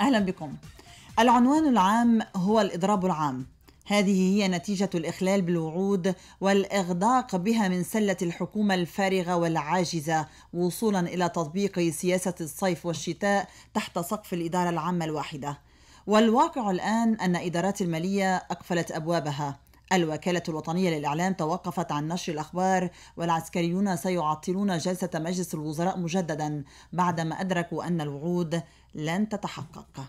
أهلا بكم العنوان العام هو الإضراب العام هذه هي نتيجة الإخلال بالوعود والإغداق بها من سلة الحكومة الفارغة والعاجزة وصولا إلى تطبيق سياسة الصيف والشتاء تحت سقف الإدارة العامة الواحدة والواقع الآن أن إدارات المالية أقفلت أبوابها الوكالة الوطنية للإعلام توقفت عن نشر الأخبار والعسكريون سيعطلون جلسة مجلس الوزراء مجددا بعدما أدركوا أن الوعود لن تتحقق